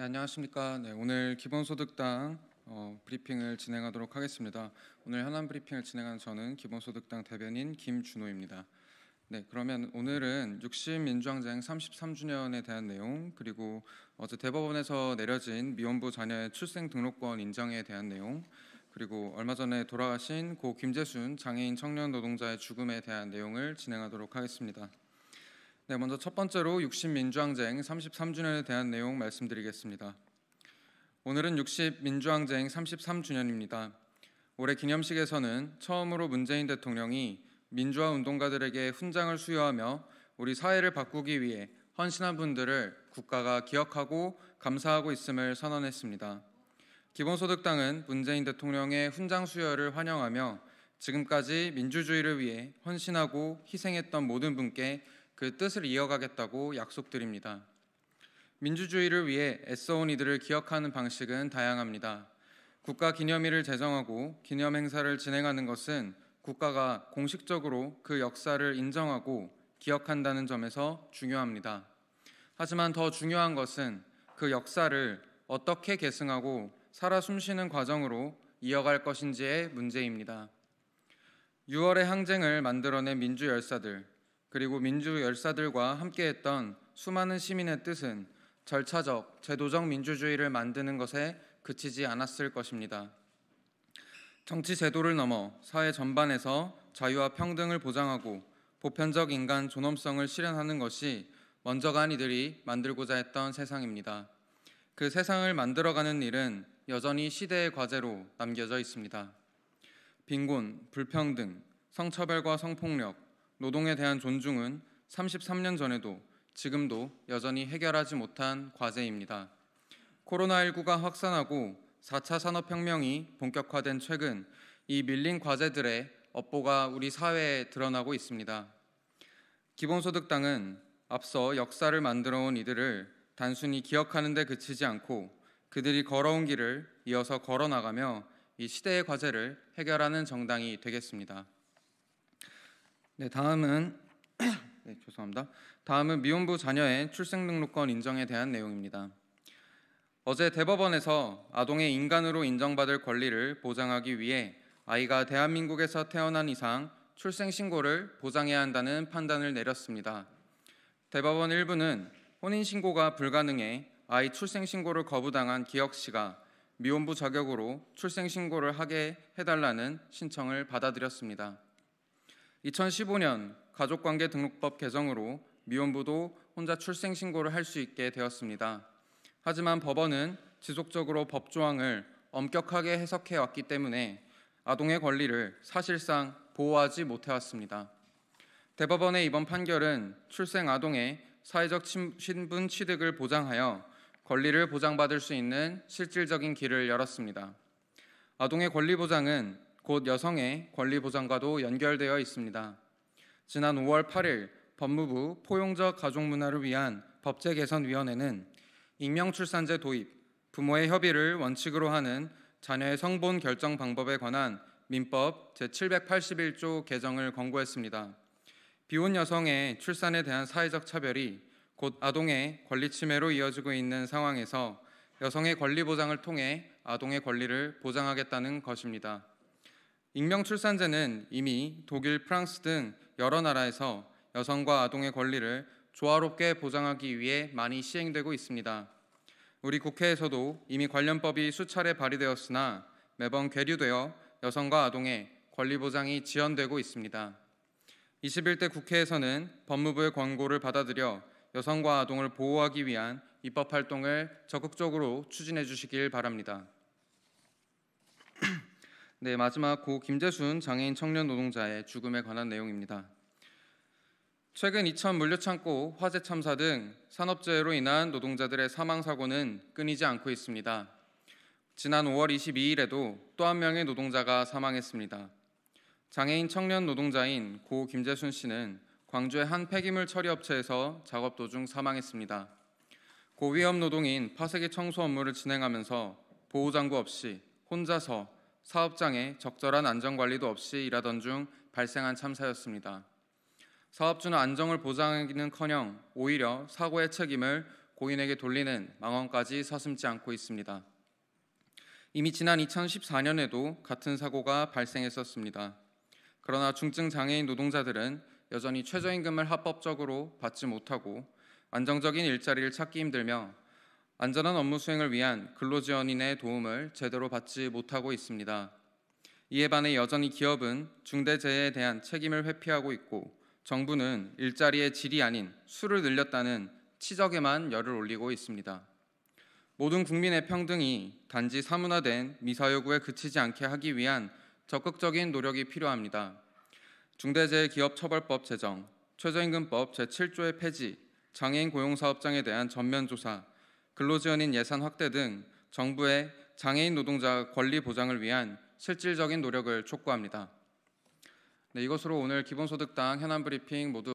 네, 안녕하십니까. 네, 오늘 기본소득당 어, 브리핑을 진행하도록 하겠습니다. 오늘 현안 브리핑을 진행하는 저는 기본소득당 대변인 김준호입니다. 네, 그러면 오늘은 60 민주항쟁 33주년에 대한 내용 그리고 어제 대법원에서 내려진 미혼부 자녀의 출생 등록권 인정에 대한 내용 그리고 얼마 전에 돌아가신 고 김재순 장애인 청년 노동자의 죽음에 대한 내용을 진행하도록 하겠습니다. 네, 먼저 첫 번째로 60 민주항쟁 33주년에 대한 내용 말씀드리겠습니다. 오늘은 60 민주항쟁 33주년입니다. 올해 기념식에서는 처음으로 문재인 대통령이 민주화 운동가들에게 훈장을 수여하며 우리 사회를 바꾸기 위해 헌신한 분들을 국가가 기억하고 감사하고 있음을 선언했습니다. 기본소득당은 문재인 대통령의 훈장 수여를 환영하며 지금까지 민주주의를 위해 헌신하고 희생했던 모든 분께 그 뜻을 이어가겠다고 약속드립니다. 민주주의를 위해 애써온 이들을 기억하는 방식은 다양합니다. 국가 기념일을 제정하고 기념 행사를 진행하는 것은 국가가 공식적으로 그 역사를 인정하고 기억한다는 점에서 중요합니다. 하지만 더 중요한 것은 그 역사를 어떻게 계승하고 살아 숨쉬는 과정으로 이어갈 것인지의 문제입니다. 6월의 항쟁을 만들어낸 민주 열사들, 그리고 민주 열사들과 함께했던 수많은 시민의 뜻은 절차적 제도적 민주주의를 만드는 것에 그치지 않았을 것입니다. 정치 제도를 넘어 사회 전반에서 자유와 평등을 보장하고 보편적 인간 존엄성을 실현하는 것이 먼저간 이들이 만들고자 했던 세상입니다. 그 세상을 만들어가는 일은 여전히 시대의 과제로 남겨져 있습니다. 빈곤, 불평등, 성차별과 성폭력, 노동에 대한 존중은 33년 전에도 지금도 여전히 해결하지 못한 과제입니다. 코로나19가 확산하고 4차 산업혁명이 본격화된 최근 이 밀린 과제들의 업보가 우리 사회에 드러나고 있습니다. 기본소득당은 앞서 역사를 만들어 온 이들을 단순히 기억하는 데 그치지 않고 그들이 걸어온 길을 이어서 걸어 나가며 이 시대의 과제를 해결하는 정당이 되겠습니다. 네, 다음은 네, 죄송합니다. 다음은 미혼부 자녀의 출생등록권 인정에 대한 내용입니다. 어제 대법원에서 아동의 인간으로 인정받을 권리를 보장하기 위해 아이가 대한민국에서 태어난 이상 출생 신고를 보장해야 한다는 판단을 내렸습니다. 대법원 1부는 혼인 신고가 불가능해 아이 출생 신고를 거부당한 기역 씨가 미혼부 자격으로 출생 신고를 하게 해달라는 신청을 받아들였습니다. 2015년 가족관계 등록법 개정으로 미혼부도 혼자 출생 신고를 할 수 있게 되었습니다. 하지만 법원은 지속적으로 법 조항을 엄격하게 해석해 왔기 때문에 아동의 권리를 사실상 보호하지 못해 왔습니다. 대법원의 이번 판결은 출생 아동의 사회적 신분 취득을 보장하여 권리를 보장받을 수 있는 실질적인 길을 열었습니다. 아동의 권리 보장은 곧 여성의 권리 보장과도 연결되어 있습니다. 지난 5월 8일 법무부 포용적 가족 문화를 위한 법제 개선 위원회는 익명출산제 도입, 부모의 협의를 원칙으로 하는 자녀의 성본 결정 방법에 관한 민법 제781조 개정을 권고했습니다. 비혼 여성의 출산에 대한 사회적 차별이 곧 아동의 권리 침해로 이어지고 있는 상황에서 여성의 권리 보장을 통해 아동의 권리를 보장하겠다는 것입니다. 익명 출산제는 이미 독일, 프랑스 등 여러 나라에서 여성과 아동의 권리를 조화롭게 보장하기 위해 많이 시행되고 있습니다. 우리 국회에서도 이미 관련법이 수차례 발의되었으나 매번 계류되어 여성과 아동의 권리 보장이 지연되고 있습니다. 21대 국회에서는 법무부의 권고를 받아들여 여성과 아동을 보호하기 위한 입법 활동을 적극적으로 추진해 주시길 바랍니다. 네, 마지막 고 김재순 장애인 청년 노동자의 죽음에 관한 내용입니다. 최근 이천 물류창고 화재 참사 등 산업재해로 인한 노동자들의 사망 사고는 끊이지 않고 있습니다. 지난 5월 22일에도 또 한 명의 노동자가 사망했습니다. 장애인 청년 노동자인 고 김재순 씨는 광주의 한 폐기물 처리 업체에서 작업 도중 사망했습니다. 고위험 노동인 파쇄기 청소 업무를 진행하면서 보호장구 없이 혼자서 사업장에 적절한 안전관리도 없이 일하던 중 발생한 참사였습니다. 사업주는 안정을 보장하기는커녕 오히려 사고의 책임을 고인에게 돌리는 망언까지 서슴지 않고 있습니다. 이미 지난 2014년에도 같은 사고가 발생했었습니다. 그러나 중증 장애인 노동자들은 여전히 최저임금을 합법적으로 받지 못하고 안정적인 일자리를 찾기 힘들며 안전한 업무 수행을 위한 근로지원인의 도움을 제대로 받지 못하고 있습니다. 이에 반해 여전히 기업은 중대재해에 대한 책임을 회피하고 있고 정부는 일자리의 질이 아닌 수를 늘렸다는 치적에만 열을 올리고 있습니다. 모든 국민의 평등이 단지 사문화된 미사 요구에 그치지 않게 하기 위한 적극적인 노력이 필요합니다. 중대재해기업처벌법 제정, 최저임금법 제7조의 폐지, 장애인 고용사업장에 대한 전면 조사, 근로지원인 예산 확대 등 정부의 장애인 노동자 권리 보장을 위한 실질적인 노력을 촉구합니다. 네, 이것으로 오늘 기본소득당 현안 브리핑 모두